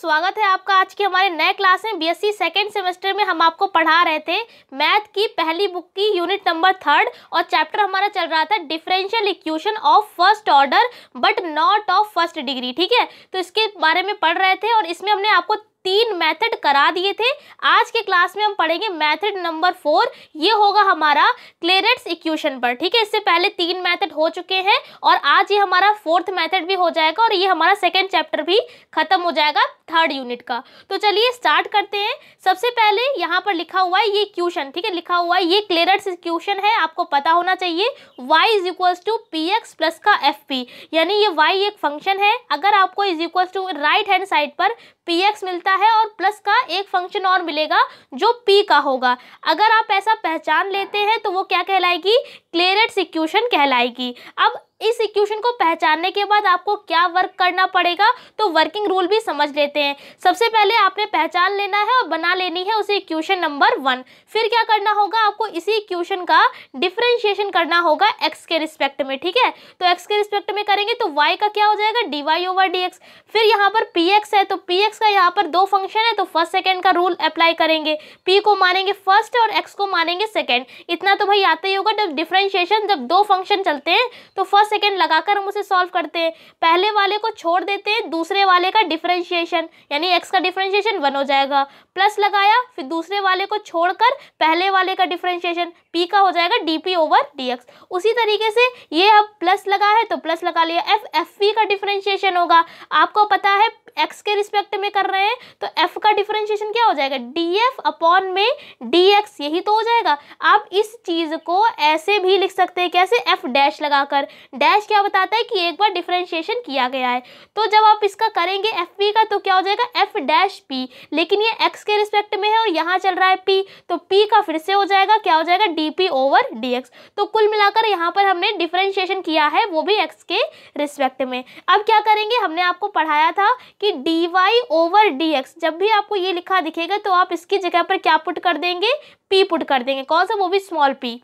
स्वागत है आपका आज के हमारे नए क्लास में बीएससी सेकेंड सेमेस्टर में हम आपको पढ़ा रहे थे मैथ की पहली बुक की यूनिट नंबर थर्ड और चैप्टर हमारा चल रहा था differential equation of first order but not of first degree ठीक है तो इसके बारे में पढ़ रहे थे और इसमें हमने आपको तीन मेथड करा दिए थे आज के क्लास में हम पढ़ेंगे मेथड नंबर फोर ये होगा हमारा क्लेरेट्स इक्वेशन पर ठीक है इससे पहले तीन मेथड हो चुके हैं और आज ये हमारा फोर्थ मेथड भी हो जाएगा और ये हमारा सेकेंड चैप्टर भी खत्म हो जाएगा थर्ड यूनिट का तो चलिए स्टार्ट करते हैं सबसे पहले यहाँ पर लिखा हुआ है ये इक्वेशन ठीक है लिखा हुआ है ये क्लेरेट्स इक्वेशन है आपको पता होना चाहिए y is equals to p x plus का एफ पी यानी ये वाई एक फंक्शन है अगर आपको is equals to right hand side पर पी एक्स मिलता मिलता है और प्लस का एक फंक्शन और मिलेगा जो पी का होगा अगर आप ऐसा पहचान लेते हैं तो वो क्या कहलाएगी क्लेरेट सिक्यूशन कहलाएगी अब इस इक्वेशन को पहचानने के बाद आपको क्या वर्क करना पड़ेगा तो वर्किंग रूल भी समझ लेते हैं सबसे पहले आपने पहचान लेना है और बना लेनी है उसे इक्वेशन नंबर वन फिर क्या करना होगा आपको इसी इक्वेशन का डिफ्रेंशिएशन करना होगा एक्स के रिस्पेक्ट में ठीक है तो एक्स के रिस्पेक्ट में करेंगे तो वाई का क्या हो जाएगा d y over d x फिर यहाँ पर पी एक्स है तो पी एक्स का यहाँ पर दो फंक्शन है तो फर्स्ट सेकेंड का रूल अप्लाई करेंगे पी को मानेंगे फर्स्ट और एक्स को मानेंगे सेकेंड इतना तो भाई आता ही होगा जब डिफ्रेंशिएशन जब दो फंक्शन चलते हैं तो फर्स्ट सेकेंड लगाकर हम उसे सॉल्व करते हैं पहले वाले को छोड़ देते हैं दूसरे वाले का डिफ्रेंशिएशन यानी एक्स का डिफ्रेंशिएशन वन हो जाएगा प्लस लगाया फिर दूसरे वाले को छोड़कर पहले वाले का डिफ्रेंशिएशन पी का हो जाएगा d p over d x उसी तरीके से ये अब प्लस लगा है तो प्लस लगा लिया एफ एफ पी का डिफ्रेंशिएशन होगा आपको पता है एक्स के रिस्पेक्ट में कर रहे हैं तो एफ डिफरेंशिएशन क्या हो जाएगा डी एफ अपॉन में डी एक्स यही तो हो जाएगा आप इस चीज़ को ऐसे भी लिख सकते हैं कैसे एफ डैश लगाकर डैश क्या बताता है कि एक बार डिफरेंशिएशन किया गया है तो जब आप इसका करेंगे एफ पी का तो क्या हो जाएगा एफ डैश पी लेकिन ये एक्स के रिस्पेक्ट में है और यहाँ चल रहा है पी तो पी का फिर से हो जाएगा क्या हो जाएगा d p over d x तो कुल मिलाकर यहाँ पर हमने डिफरेंशिएशन किया है वो भी एक्स के रिस्पेक्ट में अब क्या करेंगे हमने आपको पढ़ाया था कि d y over d x जब भी आप आपको ये लिखा दिखेगा तो आप इसकी जगह पर क्या पुट कर देंगे पी पुट कर देंगे कौन सा वो भी स्मॉल पी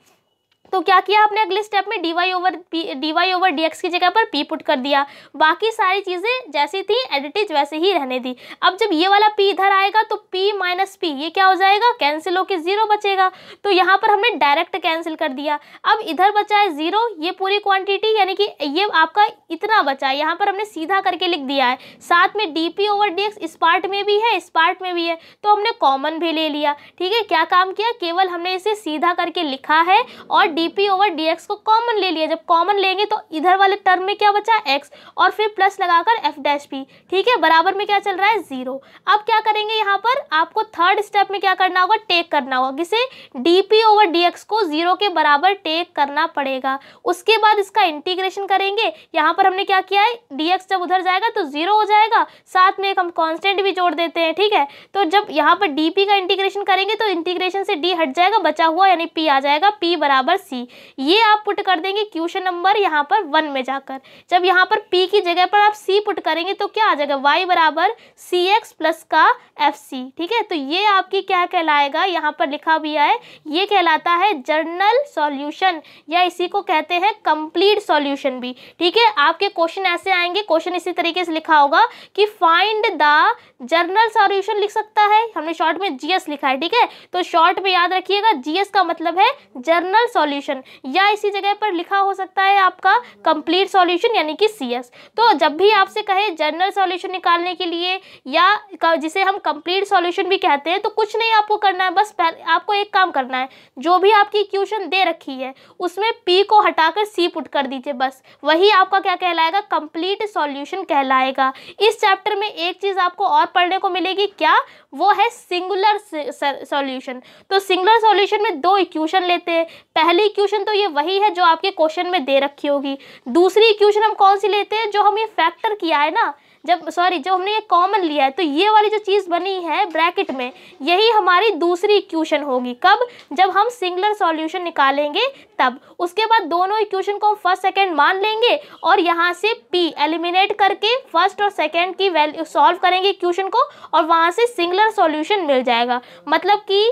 तो क्या किया आपने अगले स्टेप में d y over p d y over d x की जगह पर पी पुट कर दिया बाकी सारी चीज़ें जैसी थी एडिटिज वैसे ही रहने दी अब जब ये वाला पी इधर आएगा तो पी माइनस पी ये क्या हो जाएगा कैंसिल होकर ज़ीरो बचेगा तो यहाँ पर हमने डायरेक्ट कैंसिल कर दिया अब इधर बचा है ज़ीरो ये पूरी क्वान्टिटी यानी कि ये आपका इतना बचा है यहाँ पर हमने सीधा करके लिख दिया है साथ में d p over d x इस पार्ट में भी है इस पार्ट में भी है तो हमने कॉमन भी ले लिया ठीक है क्या काम किया केवल हमने इसे सीधा करके लिखा है और dp ओवर dx को कॉमन ले लिया जब कॉमन लेंगे तो इधर वाले टर्म में क्या बचा x और फिर प्लस लगाकर f डैश पी ठीक है बराबर में क्या चल रहा है जीरो अब क्या करेंगे यहाँ पर आपको थर्ड स्टेप में क्या करना होगा टेक करना होगा किसे dp ओवर dx को जीरो के बराबर टेक करना पड़ेगा उसके बाद इसका इंटीग्रेशन करेंगे यहाँ पर हमने क्या किया है dx जब उधर जाएगा तो जीरो हो जाएगा साथ में एक हम कॉन्स्टेंट भी जोड़ देते हैं ठीक है तो जब यहाँ पर dp का इंटीग्रेशन करेंगे तो इंटीग्रेशन से डी हट जाएगा बचा हुआ यानी पी आ जाएगा पी बराबर सी ये आप पुट कर देंगे क्वेश्चन नंबर यहाँ पर वन में जाकर जब यहाँ पर पी की जगह पर आप सी पुट करेंगे तो क्या आ जाएगा वाई बराबर सी एक्स प्लस का एफ सी ठीक है तो ये आपकी क्या कहलाएगा यहाँ पर लिखा भी है ये कहलाता है जर्नल सॉल्यूशन या इसी को कहते हैं कंप्लीट सॉल्यूशन भी ठीक है आपके क्वेश्चन ऐसे आएंगे क्वेश्चन इसी तरीके से लिखा होगा कि फाइंड द जर्नल सॉल्यूशन लिख सकता है हमने शॉर्ट में जीएस लिखा है ठीक है तो शॉर्ट में याद रखिएगा जीएस का मतलब है जर्नल सॉल्यूशन सॉल्यूशन या इसी जगह पर लिखा हो सकता है आपका कंप्लीट सॉल्यूशन यानी कि सी तो जब भी आपसे कहे जनरल सॉल्यूशन निकालने के लिए या जिसे हम कंप्लीट सॉल्यूशन भी कहते हैं तो कुछ नहीं आपको करना है बस आपको एक काम करना है जो भी आपकी क्यूशन दे रखी है उसमें पी को हटाकर सी पुट कर दीजिए बस वही आपका क्या कहलाएगा कंप्लीट सॉल्यूशन कहलाएगा इस चैप्टर में एक चीज़ आपको और पढ़ने को मिलेगी क्या वो है सिंगुलर सॉल्यूशन तो सिंगुलर सॉल्यूशन में दो इक्वेशन लेते हैं पहली पहली इक्वेशन तो ये वही है जो आपके क्वेश्चन में दे रखी होगी दूसरी इक्वेशन हम कौन सी लेते हैं जो हम ये फैक्टर किया है ना जब सॉरी जब हमने ये कॉमन लिया है तो ये वाली जो चीज़ बनी है ब्रैकेट में यही हमारी दूसरी इक्वेशन होगी कब जब हम सिंगलर सॉल्यूशन निकालेंगे तब उसके बाद दोनों इक्वेशन को हम फर्स्ट सेकेंड मान लेंगे और यहाँ से पी एलिमिनेट करके फर्स्ट और सेकेंड की वैल्यू सॉल्व करेंगे इक्वेशन को और वहाँ से सिंगलर सॉल्यूशन मिल जाएगा मतलब कि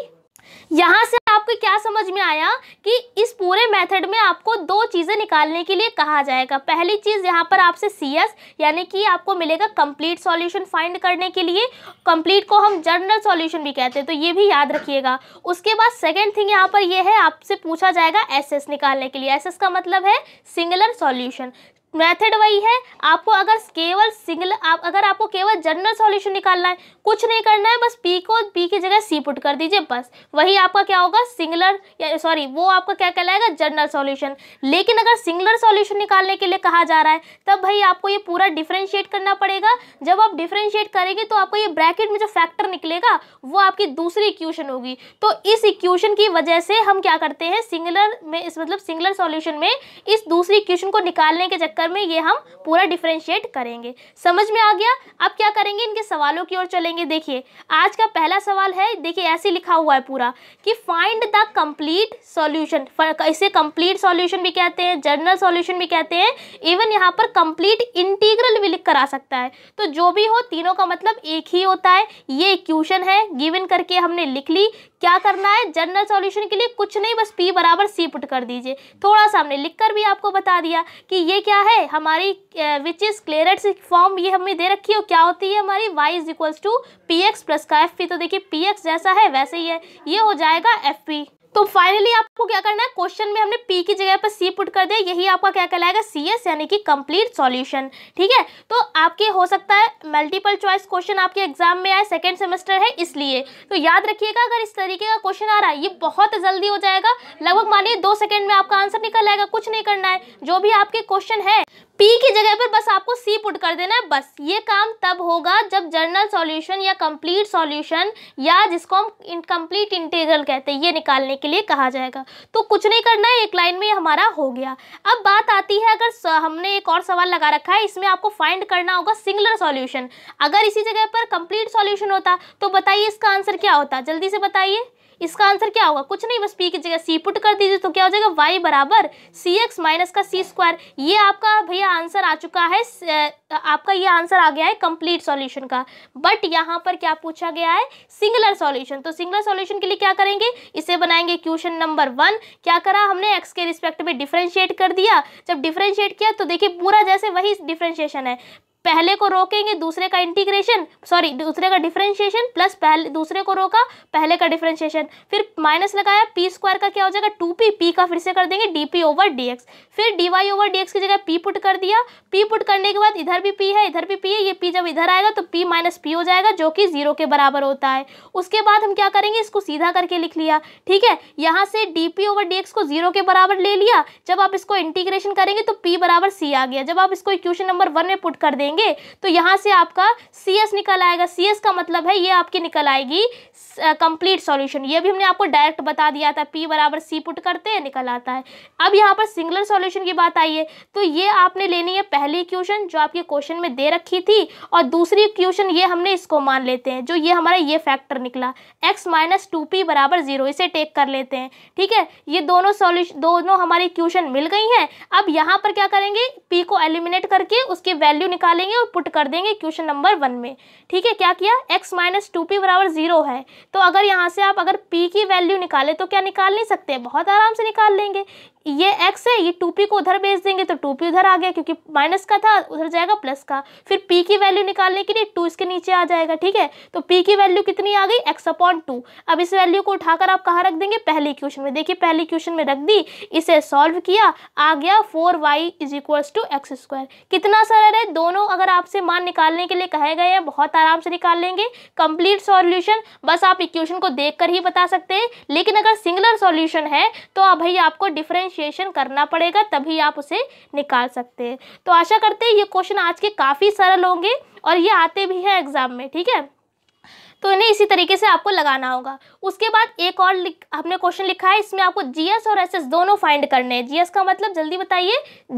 यहाँ से आपको क्या समझ में आया कि इस पूरे मेथड में आपको दो चीज़ें निकालने के लिए कहा जाएगा पहली चीज़ यहाँ पर आपसे सी यानी कि आपको मिलेगा कंप्लीट सॉल्यूशन फाइंड करने के लिए कंप्लीट को हम जनरल सॉल्यूशन भी कहते हैं तो ये भी याद रखिएगा उसके बाद सेकेंड थिंग यहाँ पर यह है आपसे पूछा जाएगा एस निकालने के लिए एस का मतलब है सिंगलर सॉल्यूशन मेथड वही है आपको अगर केवल सिंगल आप अगर आपको केवल जनरल सॉल्यूशन निकालना है कुछ नहीं करना है बस पी को पी की जगह सी पुट कर दीजिए बस वही आपका क्या होगा सिंगलर सॉरी वो आपका क्या कहलाएगा जनरल सॉल्यूशन लेकिन अगर सिंगलर सॉल्यूशन निकालने के लिए कहा जा रहा है तब भाई आपको ये पूरा डिफ्रेंशिएट करना पड़ेगा जब आप डिफ्रेंशिएट करेंगे तो आपको ये ब्रैकेट में जो फैक्टर निकलेगा वो आपकी दूसरी इक्वेशन होगी तो इस इक्वेशन की वजह से हम क्या करते हैं सिंगलर में इस मतलब सिंगलर सॉल्यूशन में इस दूसरी इक्वेशन को निकालने के चक्कर चक्कर में ये हम पूरा डिफ्रेंशिएट करेंगे समझ में आ गया अब क्या करेंगे इनके सवालों की ओर चलेंगे देखिए आज का पहला सवाल है देखिए ऐसे लिखा हुआ है पूरा कि फाइंड द कंप्लीट सॉल्यूशन इसे कंप्लीट सॉल्यूशन भी कहते हैं जर्नल सॉल्यूशन भी कहते हैं इवन यहाँ पर कंप्लीट इंटीग्रल भी लिख कर आ सकता है तो जो भी हो तीनों का मतलब एक ही होता है ये इक्वेशन है गिवन करके हमने लिख ली क्या करना है जनरल सॉल्यूशन के लिए कुछ नहीं बस पी बराबर सी पुट कर दीजिए थोड़ा सा हमने लिख कर भी आपको बता दिया कि ये क्या है है हमारी विच इज़ क्लियरेंस फॉर्म ये हमें दे रखी है क्या होती है हमारी y is equals to p x plus का एफ पी तो देखिए पी एक्स जैसा है वैसे ही है ये हो जाएगा एफ पी तो फाइनली आपको क्या करना है क्वेश्चन में हमने पी की जगह पर सी पुट कर दिया यही आपका क्या कहलाएगा सी एस यानी कि कंप्लीट सॉल्यूशन ठीक है तो आपके हो सकता है मल्टीपल चॉइस क्वेश्चन आपके एग्जाम में आए सेकेंड सेमेस्टर है इसलिए तो याद रखिएगा अगर इस तरीके का क्वेश्चन आ रहा है ये बहुत जल्दी हो जाएगा लगभग मानिए दो सेकेंड में आपका आंसर निकल आएगा कुछ नहीं करना है जो भी आपके क्वेश्चन है पी की जगह पर बस आपको सी पुट कर देना है बस ये काम तब होगा जब जर्नल सॉल्यूशन या कंप्लीट सॉल्यूशन या जिसको हम इनकम्प्लीट इंटीग्रल कहते हैं ये निकालने के लिए कहा जाएगा तो कुछ नहीं करना है एक लाइन में हमारा हो गया अब बात आती है अगर हमने एक और सवाल लगा रखा है इसमें आपको फाइंड करना होगा सिंगलर सॉल्यूशन अगर इसी जगह पर कंप्लीट सॉल्यूशन होता तो बताइए इसका आंसर क्या होता जल्दी से बताइए इसका आंसर क्या होगा कुछ नहीं बस पी की जगह सी पुट कर दीजिए तो क्या हो जाएगा वाई बराबर सी एक्स माइनस का सी स्क्वायर ये आपका भैया आंसर आ चुका है आपका ये आंसर आ गया है कंप्लीट सॉल्यूशन का बट यहाँ पर क्या पूछा गया है सिंगुलर सॉल्यूशन तो सिंगुलर सॉल्यूशन के लिए क्या करेंगे इसे बनाएंगे क्वेश्चन नंबर वन क्या करा हमने एक्स के रिस्पेक्ट में डिफ्रेंशिएट कर दिया जब डिफ्रेंशिएट किया तो देखिए पूरा जैसे वही डिफ्रेंशिएशन है पहले को रोकेंगे दूसरे का इंटीग्रेशन सॉरी दूसरे का डिफ्रेंशिएशन प्लस पहले दूसरे को रोका पहले का डिफ्रेंशिएशन फिर माइनस लगाया पी स्क्वायर का क्या हो जाएगा टू पी पी का फिर से कर देंगे d p over d x फिर d y over d x की जगह पी पुट कर दिया पी पुट करने के बाद इधर भी पी है इधर भी पी है ये पी जब इधर आएगा तो पी माइनस पी हो जाएगा जो कि जीरो के बराबर होता है उसके बाद हम क्या करेंगे इसको सीधा करके लिख लिया ठीक है यहाँ से d p over d x को जीरो के बराबर ले लिया जब आप इसको इंटीग्रेशन करेंगे तो पी बराबर सी आ गया जब आप इसको इक्वेशन नंबर वन में पुट कर देंगे करेंगे तो यहाँ से आपका सी एस निकल आएगा सी एस का मतलब है ये आपकी निकल आएगी कंप्लीट सॉल्यूशन ये भी हमने आपको डायरेक्ट बता दिया था पी बराबर सी पुट करते हैं निकल आता है अब यहाँ पर सिंगलर सॉल्यूशन की बात आई है तो ये आपने लेनी है पहली क्वेश्चन जो आपके क्वेश्चन में दे रखी थी और दूसरी क्वेश्चन ये हमने इसको मान लेते हैं जो ये हमारा ये फैक्टर निकला एक्स माइनस टू पी बराबर जीरो इसे टेक कर लेते हैं ठीक है ये दोनों सॉल्यूशन दोनों हमारी क्वेश्चन मिल गई हैं अब यहाँ पर क्या करेंगे पी को एलिमिनेट करके उसकी वैल्यू निकालेंगे देंगे और पुट कर देंगे क्वेश्चन नंबर वन में ठीक है क्या किया एक्स माइनस टू पी बराबर जीरो है तो अगर यहाँ से आप अगर पी की वैल्यू निकाले तो क्या निकाल नहीं सकते बहुत आराम से निकाल लेंगे ये एक्स है ये टू पी को उधर भेज देंगे तो टू पी उधर आ गया क्योंकि माइनस का था उधर जाएगा प्लस का फिर पी की वैल्यू निकालने के लिए टू इसके नीचे आ जाएगा ठीक है तो पी की वैल्यू कितनी आ गई एक्स अपॉन टू अब इस वैल्यू को उठाकर आप कहाँ रख देंगे पहले क्वेश्चन में देखिए पहले क्वेश्चन में रख दी इसे सॉल्व किया आ गया four y is equals to x square कितना सरल है दोनों अगर आपसे मान निकालने के लिए कहे गए हैं बहुत आराम से निकाल लेंगे कंप्लीट सॉल्यूशन बस आप इक्वेशन को देखकर ही बता सकते हैं लेकिन अगर सिंगुलर सॉल्यूशन है तो भाई आपको डिफरेंस डिफ्रेंशिएशन करना पड़ेगा तभी आप उसे निकाल सकते हैं तो आशा करते हैं ये क्वेश्चन आज के काफ़ी सरल होंगे और ये आते भी हैं एग्ज़ाम में ठीक है तो इन्हें इसी तरीके से आपको लगाना होगा उसके बाद एक और हमने क्वेश्चन लिखा है इसमें आपको जीएस और एसएस दोनों फाइंड करने हैं जीएस का मतलब जल्दी बताइए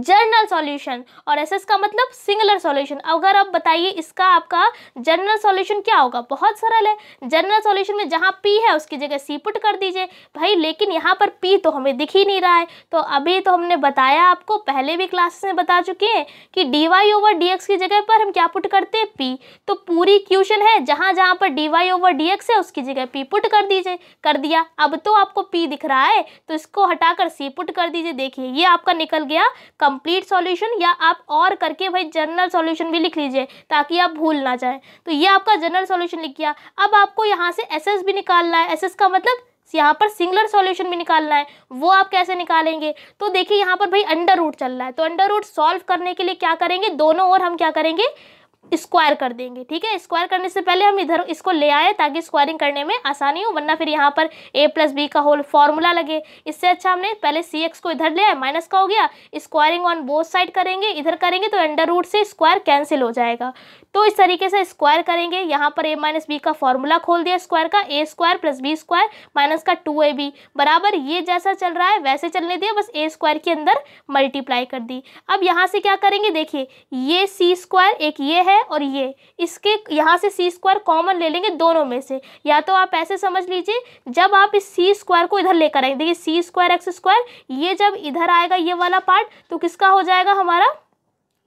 जर्नल सॉल्यूशन और एसएस का मतलब सिंगुलर सॉल्यूशन अगर आप बताइए इसका आपका जर्नल सॉल्यूशन क्या होगा बहुत सरल है जर्नल सॉल्यूशन में जहाँ पी है उसकी जगह सी पुट कर दीजिए भाई लेकिन यहाँ पर पी तो हमें दिख ही नहीं रहा है तो अभी तो हमने बताया आपको पहले भी क्लासेस में बता चुके हैं कि d y over d x की जगह पर हम क्या पुट करते हैं पी तो पूरी क्यूशन है जहाँ जहाँ पर d y over d x है उसकी जगह पी पुट कर दीजिए कर दिया अब तो आपको पी दिख रहा है तो इसको हटाकर सी पुट कर दीजिए देखिए ये आपका निकल गया कंप्लीट सॉल्यूशन या आप और करके भाई जनरल सॉल्यूशन भी लिख लीजिए ताकि आप भूल ना जाए तो ये आपका जनरल सॉल्यूशन लिख गया अब आपको यहाँ से एसएस भी निकालना है एसएस का मतलब यहाँ पर सिंगलर सॉल्यूशन भी निकालना है वो आप कैसे निकालेंगे तो देखिए यहाँ पर भाई अंडर रूट चल रहा है तो अंडर रूट सॉल्व करने के लिए क्या करेंगे दोनों ओर हम क्या करेंगे स्क्वायर कर देंगे ठीक है स्क्वायर करने से पहले हम इधर इसको ले आए ताकि स्क्वायरिंग करने में आसानी हो वरना फिर यहाँ पर ए प्लस बी का होल फॉर्मूला लगे इससे अच्छा हमने पहले सी एक्स को इधर ले आए माइनस का हो गया स्क्वायरिंग ऑन बोथ साइड करेंगे इधर करेंगे तो अंडर रूट से स्क्वायर कैंसिल हो जाएगा तो इस तरीके से स्क्वायर करेंगे यहाँ पर ए माइनस बी का फॉर्मूला खोल दिया स्क्वायर का a square plus b square minus का टू ए बी बराबर ये जैसा चल रहा है वैसे चलने दिया बस ए स्क्वायर के अंदर मल्टीप्लाई कर दी अब यहाँ से क्या करेंगे देखिए ये सी स्क्वायर एक ये है है और ये इसके यहाँ से सी स्क्वायर कॉमन ले लेंगे दोनों में से या तो आप ऐसे समझ लीजिए जब आप इस सी स्क्वायर को इधर लेकर आएंगे देखिए सी स्क्वायर एक्स स्क्वायर ये जब इधर आएगा ये वाला पार्ट तो किसका हो जाएगा हमारा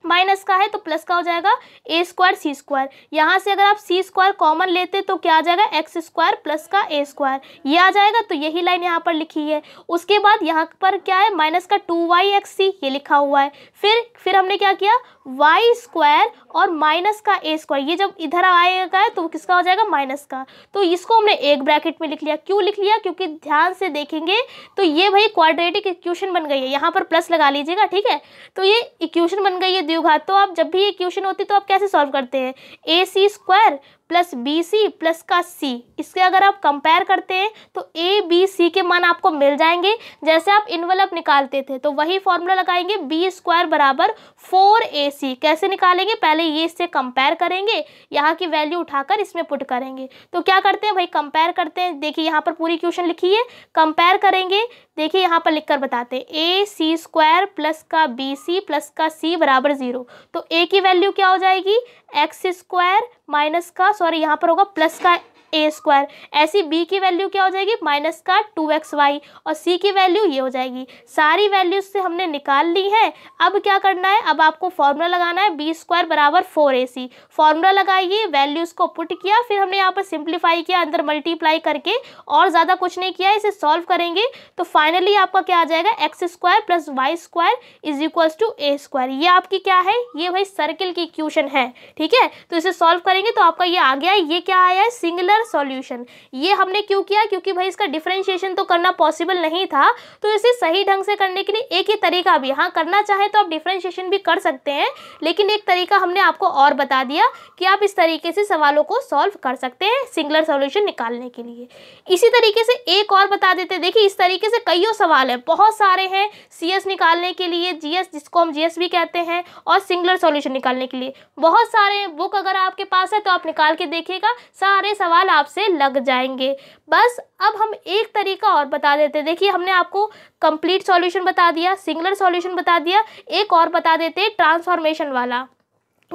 माइनस का है तो प्लस का हो जाएगा ए स्क्वायर सी स्क्वायर यहाँ से अगर आप सी स्क्वायर कॉमन लेते तो क्या आ जाएगा एक्स स्क्वायर प्लस का ए स्क्वायर ये आ जाएगा तो यही लाइन यहाँ पर लिखी है उसके बाद यहाँ पर क्या है माइनस का टू वाई एक्स सी ये लिखा हुआ है फिर फिर हमने क्या किया वाई स्क्वायर और माइनस का ए स्क्वायर ये जब इधर आएगा तो किसका हो जाएगा माइनस का तो इसको हमने एक ब्रैकेट में लिख लिया क्यों लिख लिया क्योंकि ध्यान से देखेंगे तो ये भाई क्वाड्रेटिक इक्वेशन बन गई है यहाँ पर प्लस लगा लीजिएगा ठीक है तो ये इक्वेशन बन गई है द्विघात तो आप जब भी ये क्वेश्चन होती तो आप कैसे सॉल्व करते हैं A C square plus B C plus का सी इसके अगर आप कंपेयर करते हैं तो ए बी सी के मान आपको मिल जाएंगे जैसे आप इनवलप निकालते थे तो वही फॉर्मूला लगाएंगे बी स्क्वायर बराबर फोर ए सी कैसे निकालेंगे पहले ये इससे कंपेयर करेंगे यहाँ की वैल्यू उठाकर इसमें पुट करेंगे तो क्या करते हैं भाई कंपेयर करते हैं देखिए यहाँ पर पूरी क्वेश्चन लिखी है कंपेयर करेंगे देखिए यहाँ पर लिखकर बताते हैं ए सी स्क्वायर प्लस का बी सी प्लस का सी बराबर ज़ीरो तो ए की वैल्यू क्या हो जाएगी एक्स स्क्वायर माइनस का सॉरी यहाँ पर होगा प्लस का ए स्क्वायर ऐसी बी की वैल्यू क्या हो जाएगी माइनस का टू एक्स वाई और सी की वैल्यू ये हो जाएगी सारी वैल्यूज से हमने निकाल ली है अब क्या करना है अब आपको फॉर्मूला लगाना है बी स्क्वायर बराबर फोर ए सी फॉर्मूला लगाइए वैल्यूज़ को पुट किया फिर हमने यहाँ पर सिंप्लीफाई किया अंदर मल्टीप्लाई करके और ज़्यादा कुछ नहीं किया इसे सॉल्व करेंगे तो फाइनली आपका क्या आ जाएगा x square plus y square is equals to a square ये आपकी क्या है ये भाई सर्किल की इक्वेशन है ठीक है तो इसे सॉल्व करेंगे तो आपका ये आ गया ये क्या आया है सिंगुलर वेक्टर सॉल्यूशन ये हमने क्यों किया क्योंकि भाई इसका डिफ्रेंशिएशन तो करना पॉसिबल नहीं था तो इसे सही ढंग से करने के लिए एक ही तरीका अभी हाँ करना चाहे तो आप डिफ्रेंशिएशन भी कर सकते हैं लेकिन एक तरीका हमने आपको और बता दिया कि आप इस तरीके से सवालों को सॉल्व कर सकते हैं सिंगलर सोल्यूशन निकालने के लिए इसी तरीके से एक और बता देते हैं देखिए इस तरीके से कईयों सवाल हैं बहुत सारे हैं सी निकालने के लिए जी जिसको हम जी भी कहते हैं और सिंगलर सोल्यूशन निकालने के लिए बहुत सारे बुक अगर आपके पास है तो आप निकाल के देखिएगा सारे सवाल सवाल आपसे लग जाएंगे बस अब हम एक तरीका और बता देते हैं देखिए हमने आपको कंप्लीट सॉल्यूशन बता दिया सिंगलर सॉल्यूशन बता दिया एक और बता देते हैं ट्रांसफॉर्मेशन वाला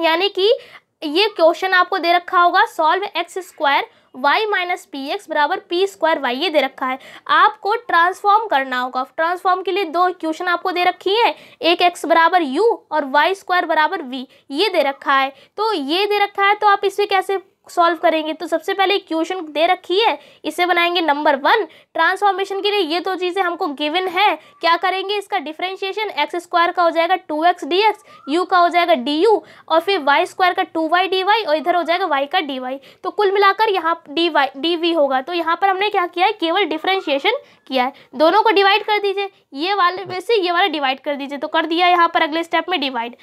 यानी कि ये क्वेश्चन आपको दे रखा होगा solve x square y minus p x बराबर पी स्क्वायर वाई ये दे रखा है आपको ट्रांसफॉर्म करना होगा ट्रांसफॉर्म के लिए दो इक्वेशन आपको दे रखी है एक एक्स बराबर यू और वाई स्क्वायर बराबर वी ये दे रखा है तो ये दे रखा है तो आप इसे कैसे सॉल्व करेंगे तो सबसे पहले इक्वेशन दे रखी है इसे बनाएंगे नंबर वन ट्रांसफॉर्मेशन के लिए ये दो चीज़ें हमको गिवन है क्या करेंगे इसका डिफ्रेंशिएशन एक्स स्क्वायर का हो जाएगा two x d x u का हो जाएगा डी यू और फिर वाई स्क्वायर का टू वाई डी वाई और इधर हो जाएगा वाई का डी वाई तो कुल मिलाकर यहाँ डी वाई डी वी होगा तो यहाँ पर हमने क्या किया है केवल डिफ्रेंशिएशन किया है दोनों को डिवाइड कर दीजिए ये वाले में से ये वाला डिवाइड कर दीजिए तो कर दिया यहाँ पर अगले स्टेप में डिवाइड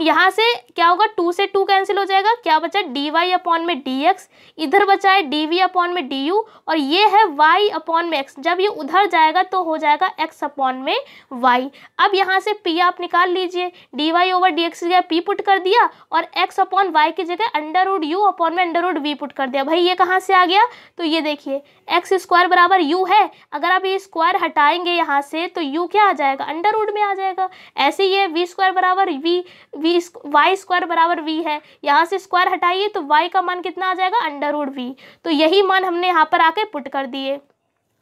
यहाँ से क्या होगा टू से टू कैंसिल हो जाएगा क्या बचा डी वाई अपॉन में डी एक्स इधर बचा है डी वी अपॉन में डी यू और ये है वाई अपॉन में एक्स जब ये उधर जाएगा तो हो जाएगा एक्स अपॉन में वाई अब यहाँ से पी आप निकाल लीजिए d y over d x की जगह पी पुट कर दिया और एक्स अपॉन वाई की जगह अंडर रूड यू अपॉन में अंडर रूड वी पुट कर दिया भाई ये कहाँ से आ गया तो ये देखिए एक्स स्क्वायर बराबर यू है अगर आप ये स्क्वायर हटाएंगे यहाँ से तो यू क्या आ जाएगा अंडर रूड में आ जाएगा ऐसे ही है वी स्क्वायर बराबर वी वी वाई स्क्वायर बराबर वी है यहाँ से स्क्वायर हटाइए तो वाई का मान कितना आ जाएगा अंडर रूट वी तो यही मान हमने यहाँ पर आके पुट कर दिए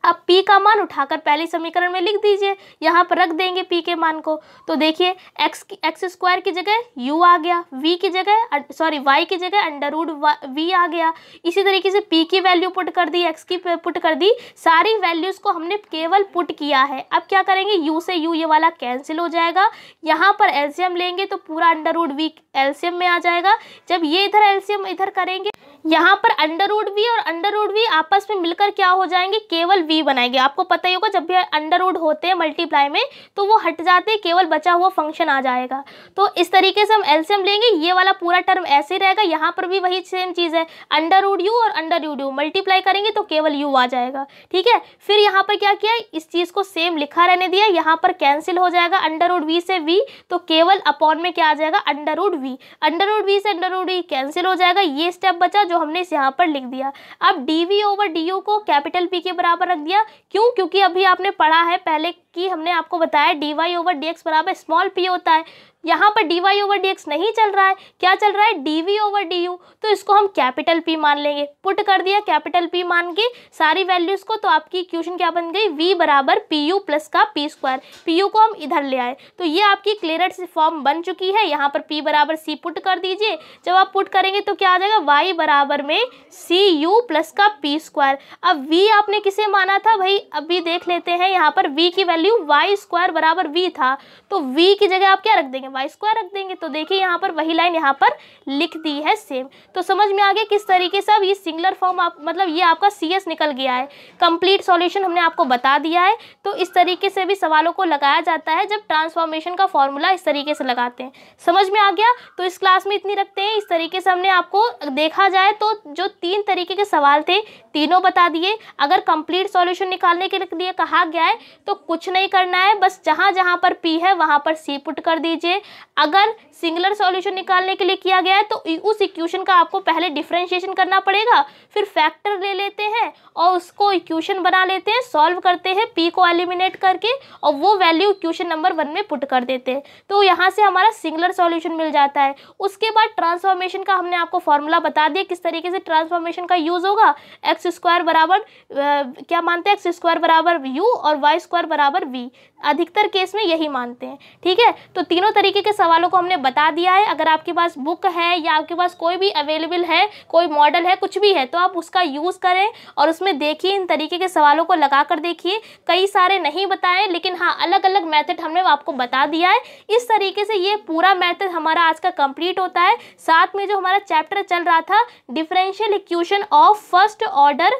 अब p का मान उठाकर पहले समीकरण में लिख दीजिए यहाँ पर रख देंगे p के मान को तो देखिए x की एक्स स्क्वायर की जगह u आ गया v की जगह सॉरी y की जगह अंडर रूड वी आ गया इसी तरीके से p की वैल्यू पुट कर दी x की पुट कर दी सारी वैल्यूज़ को हमने केवल पुट किया है अब क्या करेंगे u से u ये वाला कैंसिल हो जाएगा यहाँ पर एल्सियम लेंगे तो पूरा अंडर रूड वी एल्सियम में आ जाएगा जब ये इधर एल्सियम इधर करेंगे यहाँ पर अंडर रूट वी और अंडर रूट वी आपस में मिलकर क्या हो जाएंगे केवल वी बनाएंगे आपको पता ही होगा जब भी अंडर रूट होते हैं मल्टीप्लाई में तो वो हट जाते हैं केवल बचा हुआ फंक्शन आ जाएगा तो इस तरीके से हम एल्सियम लेंगे ये वाला पूरा टर्म ऐसे ही रहेगा यहाँ पर भी वही सेम चीज़ है अंडर रूट यू और अंडर रूट यू मल्टीप्लाई करेंगे तो केवल यू आ जाएगा ठीक है फिर यहाँ पर क्या किया इस चीज़ को सेम लिखा रहने दिया यहाँ पर कैंसिल हो जाएगा अंडर रूट वी से वी तो केवल अपॉन में क्या आ जाएगा under root v under root v से अंडर रूट वी कैंसिल हो जाएगा ये स्टेप बचा जो हमने इस यहाँ पर लिख दिया अब d v over d o को कैपिटल पी के बराबर रख दिया क्यों क्योंकि अभी आपने पढ़ा है पहले कि हमने आपको बताया d y over d x बराबर स्मॉल पी होता है यहाँ पर d y over d x नहीं चल रहा है क्या चल रहा है d v over d u तो इसको हम कैपिटल पी मान लेंगे पुट कर दिया कैपिटल पी मान के सारी वैल्यूज़ को तो आपकी क्वेश्चन क्या बन गई वी बराबर पी यू प्लस का पी स्क्वायर पी यू को हम इधर ले आए तो ये आपकी क्लियर फॉर्म बन चुकी है यहाँ पर पी बराबर सी पुट कर दीजिए जब आप पुट करेंगे तो क्या आ जाएगा वाई बराबर में सी यू प्लस का पी स्क्वायर अब वी आपने किसे माना था भाई अभी देख लेते हैं यहाँ पर वी की वैल्यू वैल्यू वाई स्क्वायर बराबर वी था तो वी की जगह आप क्या रख देंगे वाई स्क्वायर रख देंगे तो देखिए यहाँ पर वही लाइन यहाँ पर लिख दी है सेम तो समझ में आ गया किस तरीके से अब ये सिंगलर फॉर्म आप मतलब ये आपका सी एस निकल गया है कंप्लीट सॉल्यूशन हमने आपको बता दिया है तो इस तरीके से भी सवालों को लगाया जाता है जब ट्रांसफॉर्मेशन का फॉर्मूला इस तरीके से लगाते हैं समझ में आ गया तो इस क्लास में इतनी रखते हैं इस तरीके से हमने आपको देखा जाए तो जो तीन तरीके के सवाल थे तीनों बता दिए अगर कंप्लीट सॉल्यूशन निकालने के लिए कहा गया है तो कुछ कुछ नहीं करना है बस जहाँ जहाँ पर पी है वहाँ पर सी पुट कर दीजिए अगर सिंगुलर सॉल्यूशन निकालने के लिए किया गया है तो उस इक्वेशन का आपको पहले डिफ्रेंशिएशन करना पड़ेगा फिर फैक्टर ले लेते हैं और उसको इक्वेशन बना लेते हैं सॉल्व करते हैं पी को एलिमिनेट करके और वो वैल्यू इक्वेशन नंबर वन में पुट कर देते हैं तो यहाँ से हमारा सिंगुलर सॉल्यूशन मिल जाता है उसके बाद ट्रांसफॉर्मेशन का हमने आपको फॉर्मूला बता दिया किस तरीके से ट्रांसफॉर्मेशन का यूज़ होगा एक्स स्क्वायर बराबर क्या मानते हैं एक्स स्क्वायर बराबर यू और वाई स्क्वायर बराबर नंबर वी अधिकतर केस में यही मानते हैं ठीक है तो तीनों तरीके के सवालों को हमने बता दिया है अगर आपके पास बुक है या आपके पास कोई भी अवेलेबल है कोई मॉडल है कुछ भी है तो आप उसका यूज़ करें और उसमें देखिए इन तरीके के सवालों को लगा कर देखिए कई सारे नहीं बताएं लेकिन हाँ अलग अलग मैथड हमने आपको बता दिया है इस तरीके से ये पूरा मैथड हमारा आज का कंप्लीट होता है साथ में जो हमारा चैप्टर चल रहा था differential equation of first order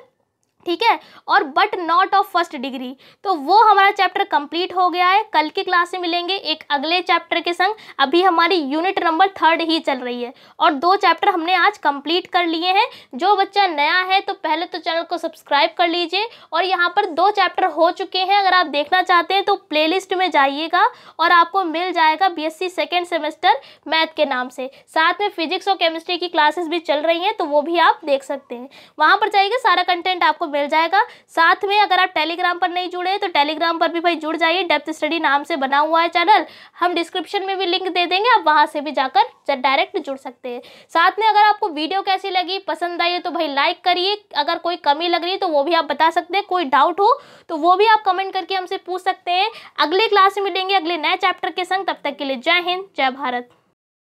ठीक है और but not of first degree तो वो हमारा चैप्टर कंप्लीट हो गया है कल की क्लास में मिलेंगे एक अगले चैप्टर के संग अभी हमारी यूनिट नंबर थर्ड ही चल रही है और दो चैप्टर हमने आज कंप्लीट कर लिए हैं जो बच्चा नया है तो पहले तो चैनल को सब्सक्राइब कर लीजिए और यहाँ पर दो चैप्टर हो चुके हैं अगर आप देखना चाहते हैं तो प्ले में जाइएगा और आपको मिल जाएगा बीएससी सेकेंड सेमेस्टर मैथ के नाम से साथ में फिजिक्स और केमिस्ट्री की क्लासेस भी चल रही हैं तो वो भी आप देख सकते हैं वहाँ पर जाइएगा सारा कंटेंट आपको मिल जाएगा साथ में अगर आप टेलीग्राम पर नहीं जुड़े तो टेलीग्राम पर भी भाई जुड़ जाइए डेप्थ स्टडी नाम से बना हुआ है चैनल हम डिस्क्रिप्शन में भी लिंक दे देंगे आप वहाँ से भी जाकर डायरेक्ट जुड़ सकते हैं साथ में अगर आपको वीडियो कैसी लगी पसंद आई है तो भाई लाइक करिए अगर कोई कमी लग रही है तो वो भी आप बता सकते हैं कोई डाउट हो तो वो भी आप कमेंट करके हमसे पूछ सकते हैं अगले क्लास में मिलेंगे अगले नए चैप्टर के संग तब तक के लिए जय हिंद जय भारत